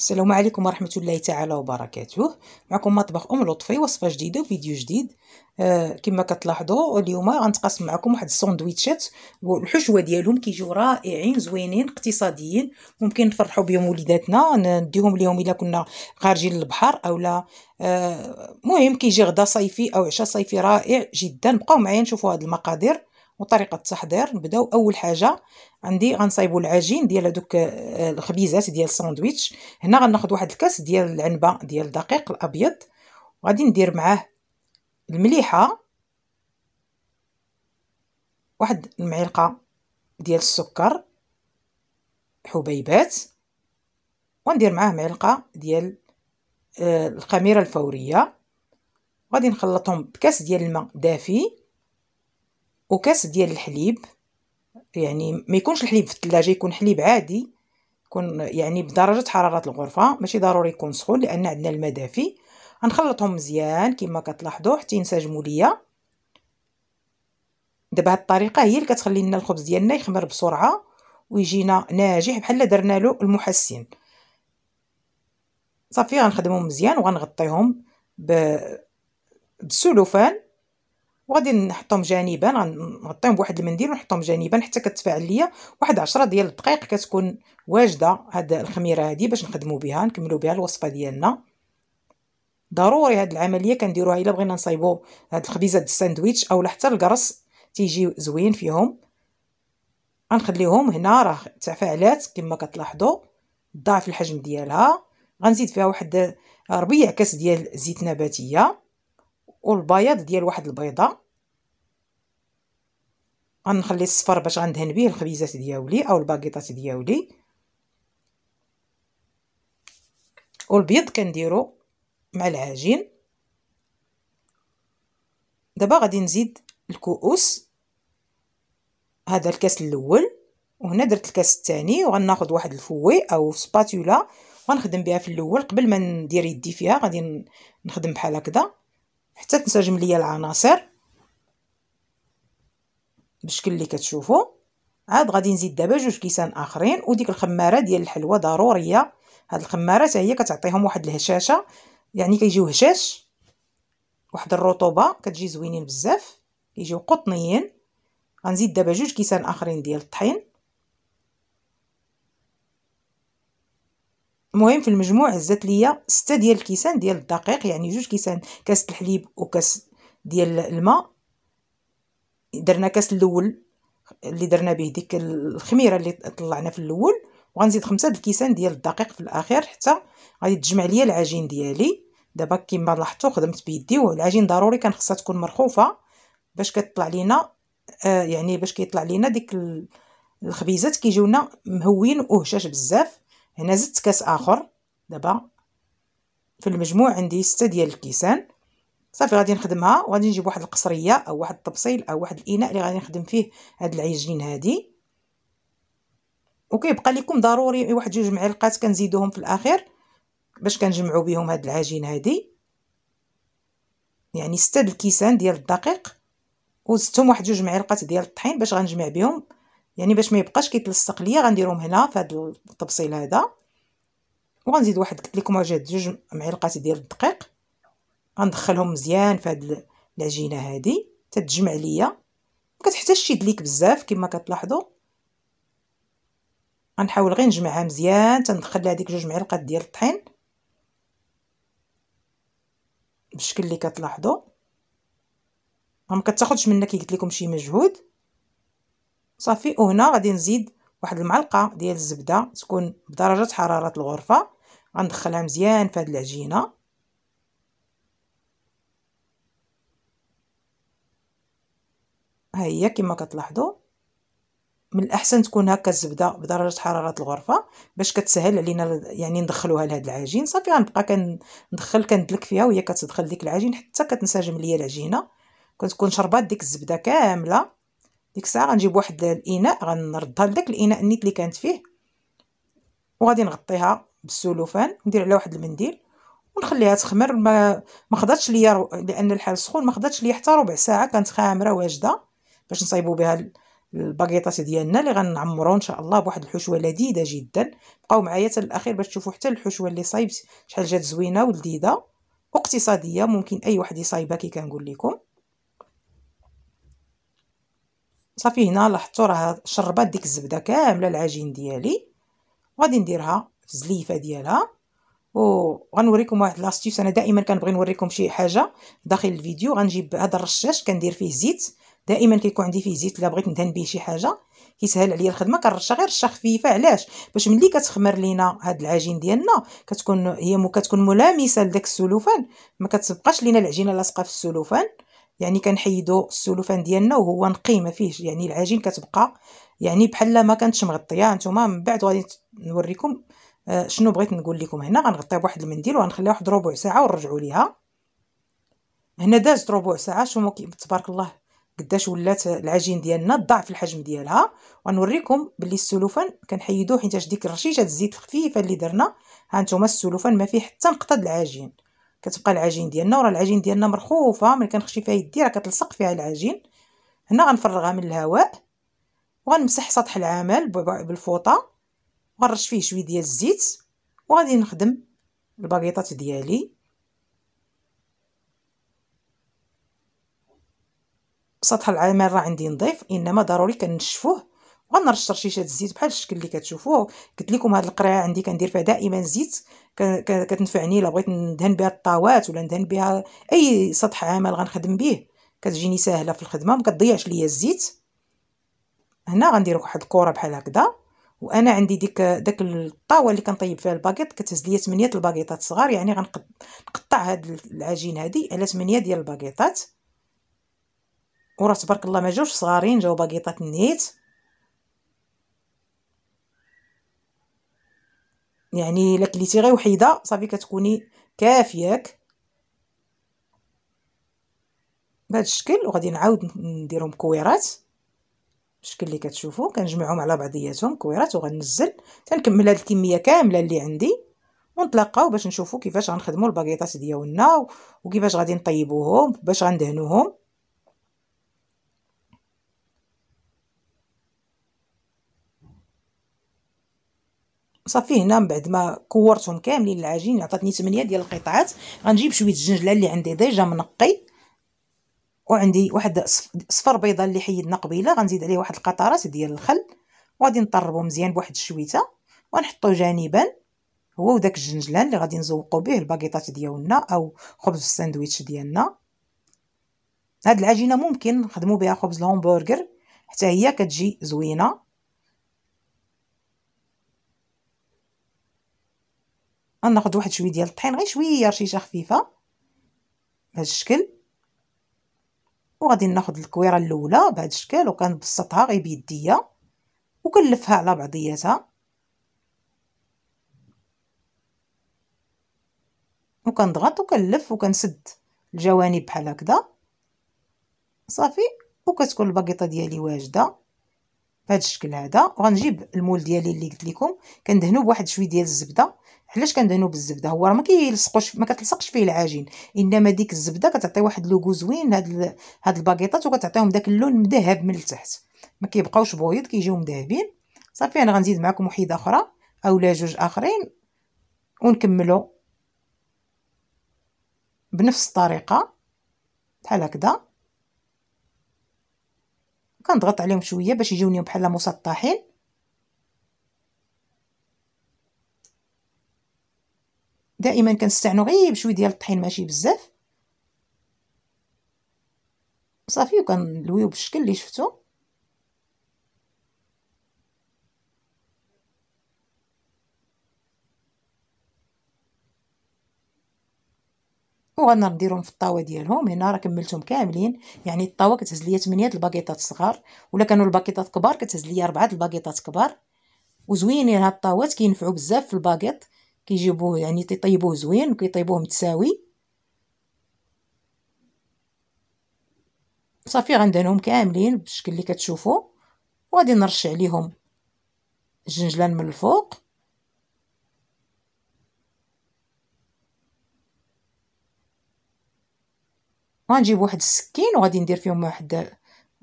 السلام عليكم ورحمة الله تعالى وبركاته معكم مطبخ أم لطفي وصفة جديدة وفيديو جديد آه كما كتلاحظوا اليوم غنتقاسم معكم واحد الساندويتشات والحشوة ديالهم كيجيو رائعين زوينين اقتصاديين ممكن نفرحوا بهم وليداتنا نديهم ليهم الا كنا خارجين للبحر اولا آه مهم كيجي غدا صيفي او عشاء صيفي رائع جدا بقاو معايا نشوفوا هاد المقادير وطريقه التحضير نبداو اول حاجه عندي غنصايبو العجين ديال هذوك آه، الخبيزات ديال الساندويتش هنا غناخذ واحد الكاس ديال العنبه ديال الدقيق الابيض وغادي ندير معاه المليحه واحد المعلقه ديال السكر حبيبات وندير معاه معلقه ديال آه، الخميره الفوريه غادي نخلطهم بكاس ديال الماء دافي وكاس ديال الحليب يعني ما يكونش الحليب في الثلاجة يكون حليب عادي يكون يعني بدرجة حرارة الغرفة ماشي ضروري يكون سخون لأن عندنا الماء دافي غنخلطهم مزيان كما كتلاحظوا حتى ينسجموا ليا دابا هاد الطريقة هي اللي كتخلي لنا الخبز ديالنا يخمر بسرعة ويجينا ناجح بحال درنا له المحسن صافي غنخدمهم مزيان وغنغطيهم ب بالسلوفان وغادي نحطهم جانبا غنغطيهم بواحد المنديل ونحطهم جانبا حتى كتفاعل ليا واحد عشرة ديال الدقائق كتكون واجده هاد الخميره هادي باش نخدمو بها نكملو بها الوصفه ديالنا ضروري هاد العمليه كنديروها الا بغينا نصايبوا هاد الخبيزه د الساندويتش اولا حتى الكرص تيجي زوين فيهم غنخليهم هنا راه تفاعلات كما كتلاحظوا ضاعف الحجم ديالها غنزيد فيها واحد ربيع كاس ديال زيت نباتيه والبياض ديال واحد البيضه غنخلي الصفر باش غندهن به الخبيزات دياولي او الباكيطات دياولي والبيض كنديرو مع العجين دابا غادي نزيد الكؤوس هذا الكاس الاول وهنا درت الكاس الثاني وغناخذ واحد الفوي او سباتولا غنخدم بها في الاول قبل ما ندير يدي فيها غادي نخدم بحال هكذا حتى تنسجم ليا العناصر بالشكل اللي كتشوفوا عاد غادي نزيد دابا جوج كيسان اخرين وديك الخماره ديال الحلوه ضروريه هاد الخماره حتى هي كتعطيهم واحد الهشاشه يعني كيجيو هشاش واحد الرطوبه كتجي زوينين بزاف كيجيو قطنيين غنزيد دابا جوج كيسان اخرين ديال الطحين المهم في المجموع هزات ليا ستة ديال الكيسان ديال الدقيق يعني جوج كيسان كاس الحليب وكاس ديال الماء درنا كاس الاول اللي درنا به ديك الخميره اللي طلعنا في الاول وغنزيد خمسة د الكيسان ديال الدقيق في الاخير حتى غادي تجمع ليا العجين ديالي دابا كيما لاحظتوا خدمت بيدي والعجين ضروري كان خصها تكون مرخوفه باش كتطلع لينا آه يعني باش كيطلع لينا ديك الخبيزات كيجيونا مهوين وهشاش بزاف هنا زدت كاس اخر دابا في المجموع عندي ستة ديال الكيسان صافي غادي نخدمها وغادي نجيب واحد القصريه او واحد الطبسيل او واحد الاناء اللي غادي نخدم فيه هاد العجين هادي وكيبقى لكم ضروري واحد جوج معلقات كنزيدوهم في الاخير باش كنجمعوا بهم هاد العجين هادي يعني ستة الكيسان ديال الدقيق وزدتهم واحد جوج معلقات ديال الطحين باش غنجمع بهم يعني باش ما يبقاش كيتلصق ليا غنديرهم هنا في هذا التبصيل هذا وغنزيد واحد قلت لكم واجد جوج معلقات ديال الدقيق غندخلهم مزيان في هاد العجينه هادي تتجمع ليا ما كتحتاجش ليك بزاف كما كتلاحظوا غنحاول غير نجمعها مزيان تندخل لها ديك جوج معلقات ديال الطحين بالشكل اللي كتلاحظوا ما كتاخذش منك قلت لكم شي مجهود صافي وهنا غادي نزيد واحد المعلقه ديال الزبده تكون بدرجه حراره الغرفه غندخلها مزيان في هذه العجينه ها هي كما كتلاحظوا من الاحسن تكون هكا الزبده بدرجه حراره الغرفه باش كتسهل علينا يعني ندخلوها لهاد العجين صافي غنبقى كندخل كندلك فيها وهي كتدخل ديك العجين حتى كتنسجم ليا العجينه كتكون شربات ديك الزبده كامله ديك الساعه غنجيب واحد الاناء غنردها لداك الاناء النيت اللي كانت فيه وغادي نغطيها بالسلوفان ندير عليها واحد المنديل ونخليها تخمر ما ما خداتش ليا رو... لان الحال سخون ما خداتش ليا حتى ربع ساعه كانت خامره واجده باش نصايبوا بها الباغيطات ديالنا اللي غنعمرو ان شاء الله بواحد الحشوه لذيذه جدا بقاو معايا حتى الاخير باش تشوفوا حتى الحشوه اللي صايبت شحال جات زوينه ولذيذه واقتصاديه ممكن اي واحد يصايبها كي كنقول لكم صافي هنا لاحظتوا راه شربات ديك الزبده كامله العجين ديالي غادي نديرها في الزليفه ديالها وغنوريكم واحد لاستيس انا دائما كنبغي نوريكم شي حاجه داخل الفيديو غنجيب هذا الرشاش كندير فيه زيت دائما كيكون عندي فيه زيت الا بغيت ندهن به شي حاجه كيسهل عليا الخدمه كنرشها غير رشه خفيفه علاش باش ملي كتخمر لينا هاد العجين ديالنا كتكون هي كتكون ملامسه لداك السلوفان ما كتبقاش لينا العجينه لاصقه في السلوفان يعني كنحيدو السلوفان ديالنا وهو نقي ما فيهش يعني العجين كتبقى يعني بحال ما كانتش مغطيه نتوما من بعد غادي نوريكم آه شنو بغيت نقول لكم هنا غنغطيها بواحد المنديل وغنخليها واحد ربع ساعه ونرجعوا ليها هنا دازت ربع ساعه شوفوا تبارك الله قداش ولات العجين ديالنا ضعف الحجم ديالها وغنوريكم باللي السلوفان كنحيدوه حيتاش ديك الرشيشه الزيت الخفيفه اللي درنا ها نتوما السلوفان ما فيه حتى نقطه العجين كتبقى العجين ديالنا وراه العجين ديالنا مرخوفه ملي كنخشي فيها يدي راه كتلصق فيها العجين هنا غنفرغها من الهواء وغنمسح سطح العمل بالفوطه وغنرش فيه شويه ديال الزيت وغادي نخدم الباكيطات ديالي سطح العمل راه عندي نظيف انما ضروري كنشفوه وغنرش ترشيشه الزيت بحال الشكل اللي كتشوفوه قلت لكم هاد القريعه عندي كندير فيها دائما زيت كتنفعني الا بغيت ندهن بها الطاوات ولا ندهن بها اي سطح عمل غنخدم به كتجيني ساهله في الخدمه ما كتضيعش ليا الزيت هنا غندير واحد الكره بحال هكذا وانا عندي ديك داك الطاوه اللي كنطيب فيها الباكيط كتهز ليا 8 الباكيطات صغار يعني غنقطع هاد العجين هادي على 8 ديال الباكيطات وراه تبارك الله ما جاوش صغارين جاو باكيطات نيت يعني الا كليتي غير وحيده صافي كتكوني كافياك بهذا الشكل وغادي نعاود نديرهم كويرات بالشكل اللي كتشوفوا كنجمعهم على بعضياتهم كويرات وغنزل تنكمل هاد الكميه كامله اللي عندي ونتلاقاو باش نشوفوا كيفاش غنخدموا الباكيطات ديالنا وكيفاش غادي نطيبوهم باش غندهنوهم صافي هنا من بعد ما كورتهم كاملين العجين عطاتني 8 ديال القطعات غنجيب شويه الزنجله اللي عندي ديجا منقي وعندي واحد صفر بيضه اللي حيدنا قبيله غنزيد عليه واحد القطرات ديال الخل وغادي نطربو مزيان بواحد الشويته ونحطو جانبا هو وداك الجنجلان اللي غادي نزوقو به الباكيطات ديالنا او خبز الساندويتش ديالنا هاد العجينه ممكن نخدمو بها خبز الهومبرغر حتى هي كتجي زوينه غناخد واحد شويه ديال الطحين غير شويه رشيشه خفيفه بهذا الشكل وغادي ناخد الكويره الاولى بهذا الشكل وكنبسطها غير بيديا وكنلفها على بعضياتها وكنضغط وكنلف وكنسد الجوانب بحال هكذا صافي وكتكون الباقيطه ديالي واجده بهذا الشكل هذا وغنجيب المول ديالي اللي قلت لكم كندهنو بواحد شويه ديال الزبده علاش كندهنو بالزبده هو راه ما كيلصقوش ما كتلصقش فيه العجين انما ديك الزبده كتعطي واحد لوغو زوين هاد هاد الباكيطات وكتعطيهم داك اللون مذهب من التحت ما كيبقاوش بويض كيجيو مذهبين صافي انا غنزيد معكم وحده اخرى اولا جوج اخرين ونكملوا بنفس الطريقه بحال هكذا كنضغط عليهم شويه باش يجيوني بحال مسطحين دائما كنستعنوا غير بشويه ديال الطحين ماشي بزاف صافي وكنلويو بالشكل اللي شفتو نديرهم في الطاوه ديالهم هنا راه كملتهم كاملين يعني الطاوه كتهز ليا 8 الباكيطات الصغار ولا كانوا الباكيطات كبار كتهز ليا 4 الباكيطات كبار وزوينين هاد الطاوات كينفعوا بزاف في الباكيط كيجيبوه يعني تيطيبوه زوين وكيطيبوه متساوي صافي غندهنهم كاملين بالشكل اللي كتشوفوا وغادي نرش عليهم الجنجلان من الفوق غنجيب واحد السكين وغادي ندير فيهم واحد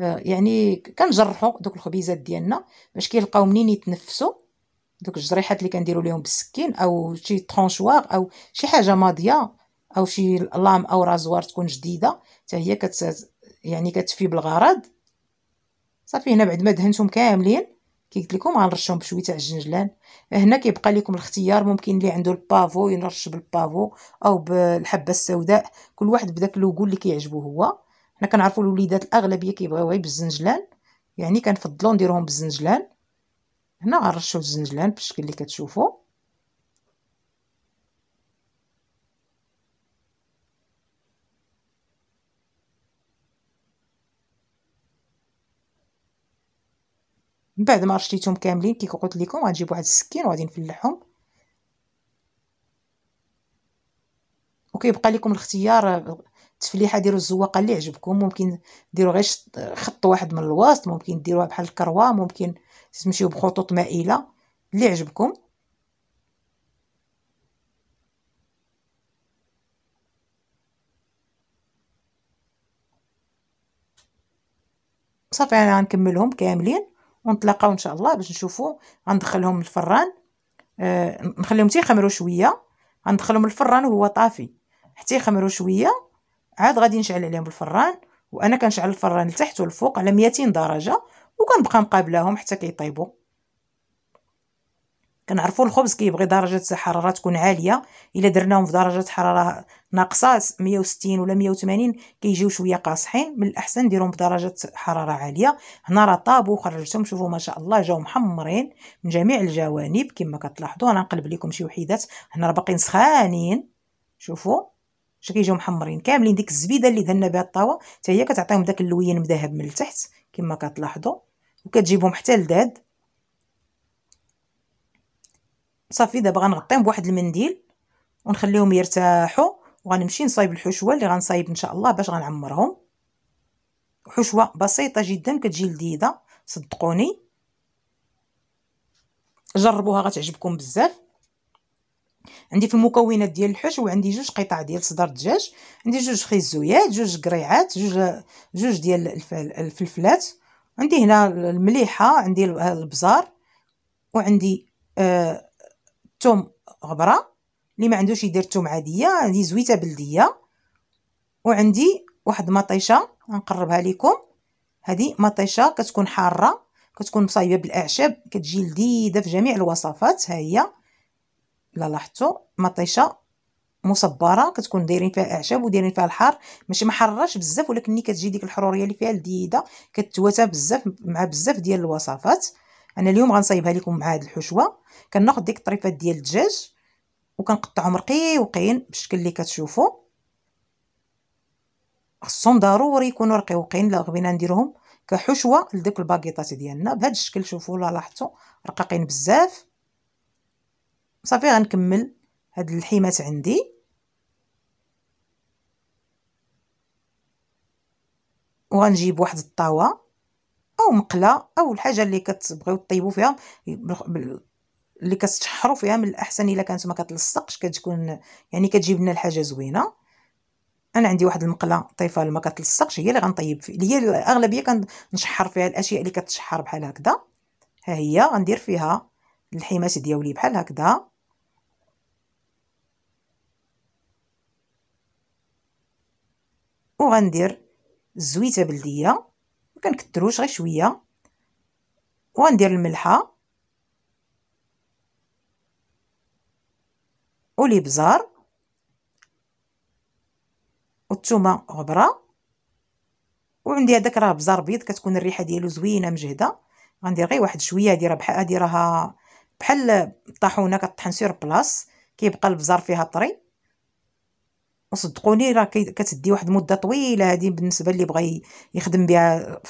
آه، يعني كنجرحوا دوك الخبيزات ديالنا باش كيلقاو منين يتنفسوا دوك الجريحات اللي كنديروا لهم بالسكين او شي ترونشوار او شي حاجه ماضيه او شي لام او رازوار تكون جديده حتى هي كت يعني كتفي بالغرض صافي هنا بعد ما دهنتهم كاملين كي لكم غنرشهم بشويه تاع الجنجلان هنا كيبقى لكم الاختيار ممكن اللي عنده البافو ينرش بالبافو او بالحبه السوداء كل واحد بداك اللوغو اللي كيعجبو هو حنا كنعرفوا الوليدات الاغلبيه كيبغيو غير بالزنجلان يعني كنفضلوا نديروهم بالزنجلان هنا غنرشوا الزنجلان بالشكل اللي كتشوفوا من بعد ما رشيتهم كاملين كي قلت لكم غنجيب واحد السكين وغادي نفلحهم وكيبقى لكم الاختيار التفليحه ديروا الزواقه اللي عجبكم ممكن ديروا غير خط واحد من الوسط ممكن ديروها بحال الكروه ممكن تمشيو بخطوط مائله اللي عجبكم صافي انا غنكملهم كاملين ونتلاقاو ان شاء الله باش نشوفو غندخلهم الفران آه نخليهم تيخمروا شويه غندخلهم الفران وهو طافي حتى يخمروا شويه عاد غادي نشعل عليهم الفران وانا كنشعل الفران لتحت والفوق على 200 درجه وكنبقى مقابلاهم حتى كيطيبوا كنعرفوا الخبز كيبغي درجه حراره تكون عاليه الا درناهم في درجه حراره ناقصه 160 ولا 180 كيجيو شويه قاصحين من الاحسن نديرهم بدرجه حراره عاليه هنا راه طابو خرجتهم شوفوا ما شاء الله جاو محمرين من جميع الجوانب كما كتلاحظوا انا نقلب لكم شي وحيدات هنا راه باقيين سخانين شوفوا اش كيجيو محمرين كاملين ديك الزبيده اللي دهنا بها الطاوه حتى هي كتعطيهم داك اللوين مذهب من التحت كما كتلاحظوا وكتجيبهم حتى لداد صافي دابا غنغطيهم بواحد المنديل ونخليهم يرتاحوا وغنمشي نصايب الحشوه اللي غنصايب ان شاء الله باش غنعمرهم حشوه بسيطه جدا كتجي لذيذه صدقوني جربوها غتعجبكم بزاف عندي في المكونات ديال الحشو عندي جوج قطع ديال صدر دجاج عندي جوج خيزويات جوج قريعات جوج جوج ديال الفلفلات عندي هنا المليحه عندي البزار وعندي آه، الثوم غبره اللي ما عندوش يدير الثوم عاديه عندي زويته بلديه وعندي واحد مطيشه غنقربها لكم هذه مطيشه كتكون حاره كتكون مصايبه بالاعشاب كتجي لذيذه في جميع الوصفات ها هي لا لاحظتوا مطيشه مصبره كتكون دايرين فيها اعشاب ودايرين فيها الحار ماشي محرش بزاف ولكن كتجي ديك الحروريه اللي فيها لذيذه كتواتى بزاف مع بزاف ديال الوصفات انا اليوم غنصايبها لكم مع هاد الحشوه كناخذ ديك الطريفات ديال الدجاج وكنقطعهم رقيقين بالشكل اللي كتشوفوا خصهم ضروري يكونوا رقيقين لا بغينا نديرهم كحشوه لديك الباكيطات ديالنا بهذا الشكل شوفوا لا لاحظتوا رقاقين بزاف صافي غنكمل هاد الحيمات عندي وغنجيب واحد الطاوه او مقله او الحاجه اللي كتبغيو طيبو فيها اللي كتشحروا فيها من الاحسن الا كانت ما كتلصقش كتكون يعني كتجيب لنا الحاجه زوينه انا عندي واحد المقله طيفه اللي ما كتلصقش هي اللي غنطيب فيها هي الاغلبيه كنشحر فيها الاشياء اللي كتشحر بحال هكذا ها هي غندير فيها الحماس ديالي بحال هكذا وغندير زويته بلديه مكنكتروش غير شويه وغندير الملحه والابزار والثومه غبره وعندي هذاك راه بزار بيض كتكون الريحه ديالو زوينه مجهده غندير غير واحد شويه هادي راه بحال هادي راها بحال الطاحونه كطحن سير بلاص كيبقى البزار فيها طري وصدقوني راه كتدي واحد المده طويله هذه بالنسبه اللي بغى يخدم بها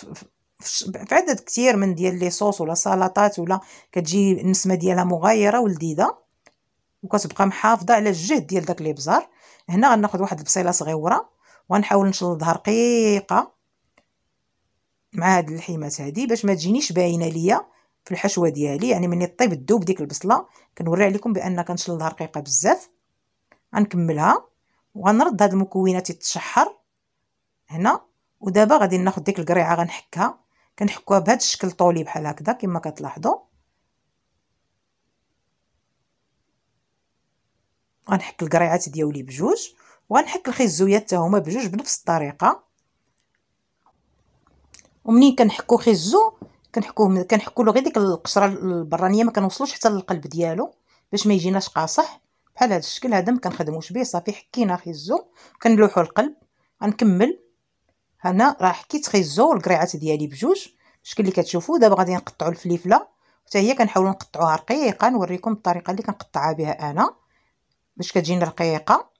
في عدد كثير من ديال لي صوص ولا سلطات ولا كتجي النسمه ديالها مغايره ولذيذه وكتبقى محافظه على الجهد ديال داك الابزار هنا غناخذ واحد البصيله صغيره وغنحاول نشلضها رقيقه مع هاد الحيمات هادي باش ما تجينيش باينه ليا في الحشوه ديالي يعني ملي طيب الدوب ديك البصله كنوري عليكم بان كنشلضها رقيقه بزاف غنكملها وغنرد هاد المكونات يتشحر هنا ودابا غادي ناخد ديك القريعه غنحكها كنحكوها بهذا الشكل طولي بحال هكذا كما كتلاحظوا غنحك القريعات ديالي بجوج وغنحك الخيزويات حتى هما بجوج بنفس الطريقه ومنين كنحكو خيزو كنحكوه كنحكو له غير ديك القشره البرانيه ما كنوصلوش حتى للقلب ديالو باش ما يجيناش قاصح بحال هذا الشكل هذا ما كنخدموش به صافي حكينا خيزو كنلوحو القلب غنكمل هنا راه حكيت خيزو والقريعات ديالي بجوج الشكل اللي كتشوفو دابا غادي نقطعوا الفليفله حتى هي كنحاولوا نقطعوها رقيقه نوريكم الطريقه اللي كنقطعها بها انا باش كتجينا رقيقه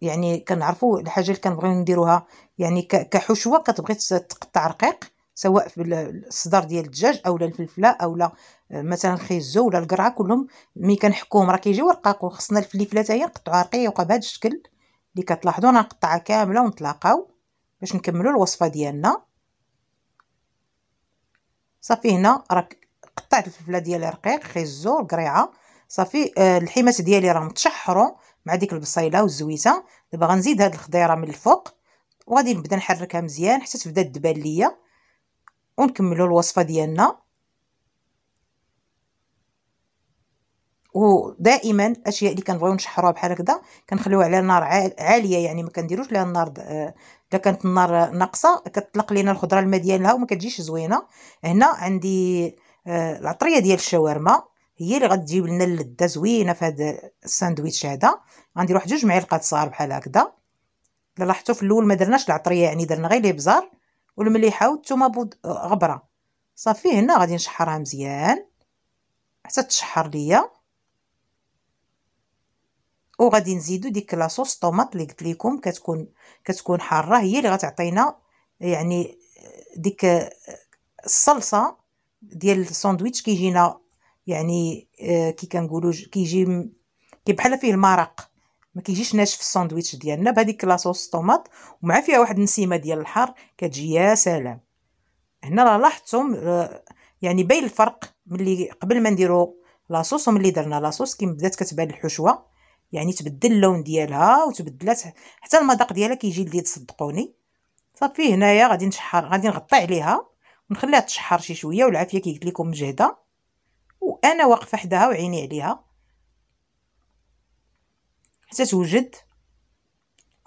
يعني كنعرفوا الحاجه اللي كنبغيو نديروها يعني كحشوه كتبغي تقطع رقيق سواء في الصدر ديال الدجاج اولا الفلفله اولا آه، مثلا الخيزو ولا القرعه كلهم ملي كنحكوهم راه كيجيو رقاق وخصنا الفليفله تاهي هي نقطعوها رقيقه بهذا الشكل اللي كتلاحظوا انا نقطعها كامله ونتلاقاو باش نكملوا الوصفه ديالنا صافي هنا راه قطعت الفلفله ديالي رقيق خيزو القريعه صافي آه الحماس ديالي راهم متشحرو مع ديك البصيله والزويته دابا غنزيد هاد الخضيره من الفوق وغادي نبدا نحركها مزيان حتى تبدا تبان ليا ونكملوا الوصفه ديالنا ودائما الاشياء اللي كنبغيو نشحروها بحال هكذا كنخليوها على نار عاليه يعني ما كنديروش لها النار الا كانت النار ناقصه كتطلق لينا الخضره الماء ديالها وما كتجيش زوينه هنا عندي آه، العطريه ديال الشاورما هي اللي غتجيب لنا اللذه زوينه في هذا الساندويتش هذا غندير واحد جوج معالق صغار بحال هكذا لاحظتوا في الاول ما درناش العطريه يعني درنا غير الابزار والمليحه والثومه بود غبره صافي هنا غادي نشحرها مزيان حتى تشحر ليا وغادي نزيدو ديك لاصوص طوماط اللي قلت لكم كتكون كتكون حاره هي اللي غتعطينا يعني ديك الصلصه ديال الساندويتش كيجينا يعني آه، كي كنقولوا كيجي كي بحال فيه المرق ما كيجيش ناشف الساندويتش ديالنا بهذيك لاصوص طوماط ومع فيها واحد النسيمه ديال الحار كتجي يا سلام هنا راه لاحظتم آه، يعني باين الفرق ملي قبل ما نديرو لاصوص وملي درنا لاصوص كي بدات كتبان الحشوه يعني تبدل اللون ديالها وتبدلات حتى المذاق ديالها كيجي لذيذ صدقوني صافي هنايا غادي نشحر غادي نغطي عليها ونخليها تشحر شي شويه والعافيه كي قلت لكم مجهده وانا واقفه حداها وعيني عليها حتى توجد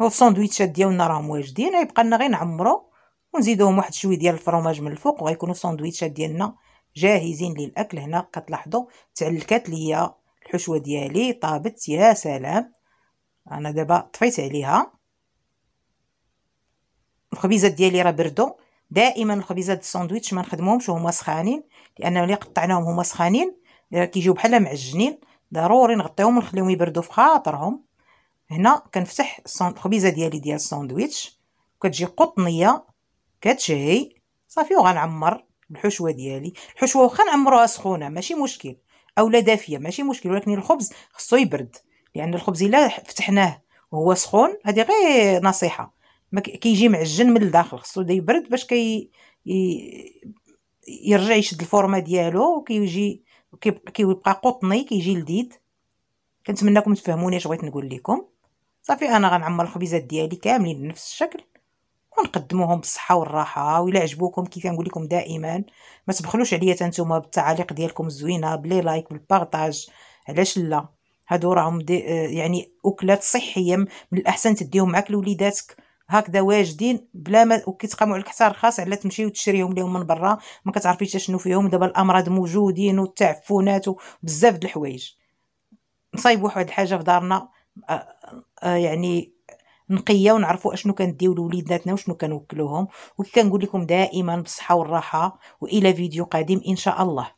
هو الساندويتشات ديالنا راهم واجدين غيبقى لنا غير نعمرو ونزيدوهم واحد شويه ديال الفرماج من الفوق وغيكونوا الساندويتشات ديالنا جاهزين للاكل هنا كتلاحظوا تعلكات ليا الحشوه ديالي طابت يا سلام انا دابا طفيت عليها الخبيزات ديالي راه بردو دائما الخبيزات الساندويتش ما نخدمهمش وهما سخانين لان ملي قطعناهم هما سخانين كيجيو بحال معجنين ضروري نغطيهم ونخليهم يبردوا في خاطرهم هنا كنفتح الخبيزه ديالي ديال الساندويتش كتجي قطنيه كتشهي صافي وغنعمر الحشوه ديالي الحشوه واخا نعمروها سخونه ماشي مشكل اولا دافيه ماشي مشكل ولكن الخبز خصو يبرد لان الخبز الا فتحناه وهو سخون هذه غير نصيحه ما كيجي معجن من الداخل خصو يبرد باش كي يرجع يشد الفورمه ديالو وكيجي كيبقى قطني كيجي لذيذ كنتمنىكم تفهموني اش بغيت نقول لكم صافي انا غنعمر الخبيزات ديالي كاملين بنفس الشكل ونقدموهم بالصحه والراحه ولا عجبوكم كيف كنقول لكم دائما ما تبخلوش عليا نتوما بالتعاليق ديالكم الزوينه بلي لايك بالبارطاج علاش لا هادو راهم يعني اكلات صحيه من الاحسن تديهم معاك لوليداتك هكذا واجدين بلا ما وكيتقاموا عليك حتى رخاص على تمشي وتشريهم ليهم من برا ما كتعرفيش شنو فيهم دابا الامراض موجودين والتعفنات وبزاف د الحوايج نصايبوا واحد الحاجه في دارنا آه، آه، يعني نقيه ونعرفوا اشنو كنديو لوليداتنا وشنو كنوكلوهم وكي كنقول لكم دائما بالصحه والراحه والى فيديو قادم ان شاء الله